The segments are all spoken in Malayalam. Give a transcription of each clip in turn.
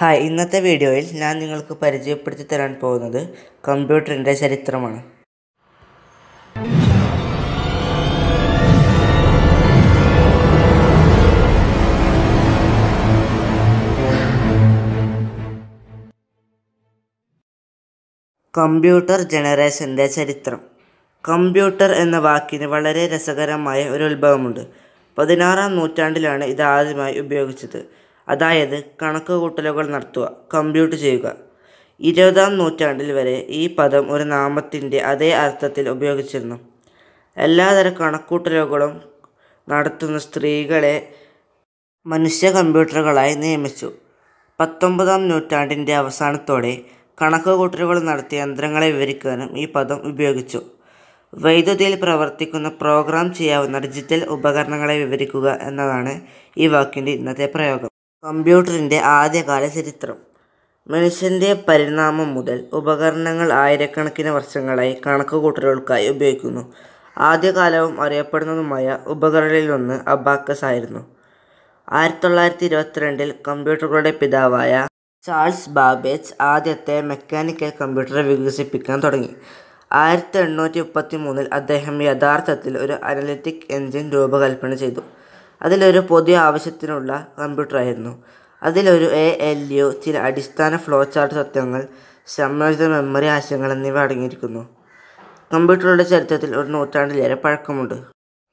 ഹായ് ഇന്നത്തെ വീഡിയോയിൽ ഞാൻ നിങ്ങൾക്ക് പരിചയപ്പെടുത്തി തരാൻ പോകുന്നത് കമ്പ്യൂട്ടറിൻ്റെ ചരിത്രമാണ് കമ്പ്യൂട്ടർ ജനറേഷൻ്റെ ചരിത്രം കമ്പ്യൂട്ടർ എന്ന വാക്കിന് വളരെ രസകരമായ ഒരു ഉത്ഭവമുണ്ട് പതിനാറാം നൂറ്റാണ്ടിലാണ് ഇത് ആദ്യമായി ഉപയോഗിച്ചത് അതായത് കണക്ക് കൂട്ടലുകൾ നടത്തുക കമ്പ്യൂട്ട് ചെയ്യുക ഇരുപതാം നൂറ്റാണ്ടിൽ വരെ ഈ പദം ഒരു നാമത്തിൻ്റെ അതേ അർത്ഥത്തിൽ ഉപയോഗിച്ചിരുന്നു എല്ലാതര കണക്കൂട്ടലുകളും നടത്തുന്ന സ്ത്രീകളെ മനുഷ്യ കമ്പ്യൂട്ടറുകളായി നിയമിച്ചു പത്തൊമ്പതാം നൂറ്റാണ്ടിൻ്റെ അവസാനത്തോടെ കണക്കുകൂട്ടലുകൾ നടത്തിയ യന്ത്രങ്ങളെ വിവരിക്കാനും ഈ പദം ഉപയോഗിച്ചു വൈദ്യുതിയിൽ പ്രവർത്തിക്കുന്ന പ്രോഗ്രാം ചെയ്യാവുന്ന ഡിജിറ്റൽ ഉപകരണങ്ങളെ വിവരിക്കുക എന്നതാണ് ഈ വാക്കിൻ്റെ ഇന്നത്തെ പ്രയോഗം കമ്പ്യൂട്ടറിൻ്റെ ആദ്യകാല ചരിത്രം മനുഷ്യൻ്റെ പരിണാമം മുതൽ ഉപകരണങ്ങൾ ആയിരക്കണക്കിന് വർഷങ്ങളായി കണക്കുകൂട്ടലുകൾക്കായി ഉപയോഗിക്കുന്നു ആദ്യകാലവും അറിയപ്പെടുന്നതുമായ ഒന്ന് അബാക്കസ് ആയിരുന്നു ആയിരത്തി തൊള്ളായിരത്തി ഇരുപത്തിരണ്ടിൽ കമ്പ്യൂട്ടറുകളുടെ പിതാവായ ചാൾസ് ബാബേജ് ആദ്യത്തെ മെക്കാനിക്കൽ കമ്പ്യൂട്ടർ വികസിപ്പിക്കാൻ തുടങ്ങി ആയിരത്തി എണ്ണൂറ്റി മുപ്പത്തി മൂന്നിൽ അദ്ദേഹം യഥാർത്ഥത്തിൽ ഒരു അനലിറ്റിക് എഞ്ചിൻ രൂപകൽപ്പന ചെയ്തു അതിലൊരു പൊതു ആവശ്യത്തിനുള്ള കമ്പ്യൂട്ടറായിരുന്നു അതിലൊരു എ എൽ യു ചില അടിസ്ഥാന ഫ്ലോ ചാർട്ട് തത്വങ്ങൾ സംയോജിത മെമ്മറി ആശയങ്ങൾ എന്നിവ അടങ്ങിയിരിക്കുന്നു കമ്പ്യൂട്ടറുടെ ചരിത്രത്തിൽ ഒരു നൂറ്റാണ്ടിലേറെ പഴക്കമുണ്ട്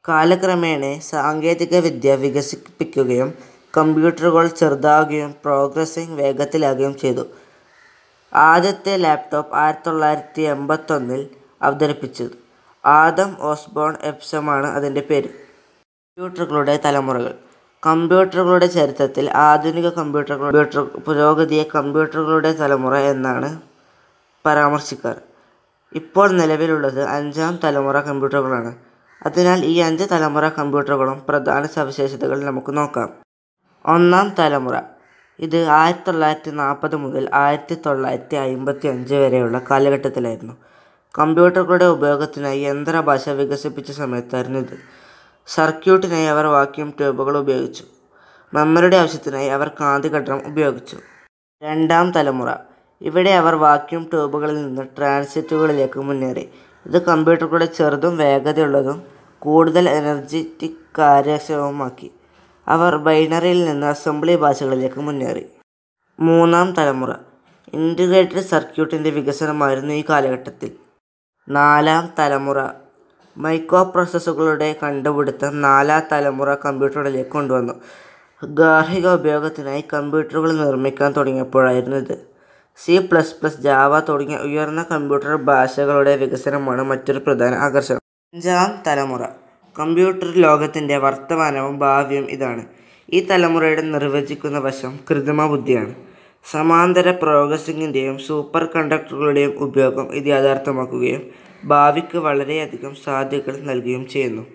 കാലക്രമേണ സാങ്കേതിക വിദ്യ വികസിപ്പിക്കുകയും കമ്പ്യൂട്ടറുകൾ ചെറുതാവുകയും പ്രോഗ്രസിംഗ് വേഗത്തിലാകുകയും ചെയ്തു ആദ്യത്തെ ലാപ്ടോപ്പ് ആയിരത്തി തൊള്ളായിരത്തി എൺപത്തൊന്നിൽ അവതരിപ്പിച്ചത് ആദം ഓസ്ബോൺ എപ്സമാണ് അതിൻ്റെ പേര് കമ്പ്യൂട്ടറുകളുടെ തലമുറകൾ കമ്പ്യൂട്ടറുകളുടെ ചരിത്രത്തിൽ ആധുനിക കമ്പ്യൂട്ടറുകളുടെ കമ്പ്യൂട്ടർ പുരോഗതിയെ കമ്പ്യൂട്ടറുകളുടെ തലമുറ എന്നാണ് പരാമർശിക്കാർ ഇപ്പോൾ നിലവിലുള്ളത് അഞ്ചാം തലമുറ കമ്പ്യൂട്ടറുകളാണ് അതിനാൽ ഈ അഞ്ച് തലമുറ കമ്പ്യൂട്ടറുകളും പ്രധാന സവിശേഷതകൾ നമുക്ക് നോക്കാം ഒന്നാം തലമുറ ഇത് ആയിരത്തി തൊള്ളായിരത്തി നാൽപ്പത് മുതൽ ആയിരത്തി തൊള്ളായിരത്തി അമ്പത്തി അഞ്ച് വരെയുള്ള കാലഘട്ടത്തിലായിരുന്നു കമ്പ്യൂട്ടറുകളുടെ ഉപയോഗത്തിനായി യന്ത്രഭാഷ വികസിപ്പിച്ച സമയത്തായിരുന്നു ഇത് സർക്യൂട്ടിനായി അവർ വാക്യൂം ട്യൂബുകൾ ഉപയോഗിച്ചു മെമ്മറിയുടെ ആവശ്യത്തിനായി അവർ കാന്തികട്ടണം ഉപയോഗിച്ചു രണ്ടാം തലമുറ ഇവിടെ അവർ വാക്യൂം ട്യൂബുകളിൽ നിന്ന് ട്രാൻസിറ്റുകളിലേക്ക് മുന്നേറി ഇത് കമ്പ്യൂട്ടറുകളുടെ ചെറുതും വേഗതയുള്ളതും കൂടുതൽ എനർജറ്റിക് കാര്യക്ഷമമാക്കി അവർ ബൈനറിയിൽ നിന്ന് അസംബ്ലി ഭാഷകളിലേക്ക് മുന്നേറി മൂന്നാം തലമുറ ഇൻ്റഗ്രേറ്റഡ് സർക്യൂട്ടിൻ്റെ വികസനമായിരുന്നു ഈ കാലഘട്ടത്തിൽ നാലാം തലമുറ മൈക്രോപ്രൊസസ്സറുകളുടെ കണ്ടുപിടുത്തം നാലാം തലമുറ കമ്പ്യൂട്ടറുകളിലേക്ക് കൊണ്ടുവന്നു. ഗാർഹിക ഉപയോഗത്തിനായി കമ്പ്യൂട്ടറുകൾ നിർമ്മിക്കാൻ തുടങ്ങിയപ്പോഴായിരുന്നു ഇത്. സി പ്ലസ് പ്ലസ്, ജാവ തുടങ്ങിയ ഉയർന്ന കമ്പ്യൂട്ടർ ഭാഷകളുടെ വികസനമാണ് മറ്റൊരു പ്രധാന ആകർഷണം. അഞ്ചാം തലമുറ കമ്പ്യൂട്ടർ ലോകത്തിന്റെ വർത്തമാനവും ഭാവിയും ഇതാണ്. ഈ തലമുറയുടെ നിർവചിക്കുന്ന വശം കൃത്രിമ ബുദ്ധിയാണ്. സമാന്തര പ്രോഗസിങ്ങിൻ്റെയും സൂപ്പർ കണ്ടക്ടറുകളുടെയും ഉപയോഗം ഇത് യാഥാർത്ഥ്യമാക്കുകയും ഭാവിക്ക് വളരെയധികം സാധ്യതകൾ നൽകുകയും ചെയ്യുന്നു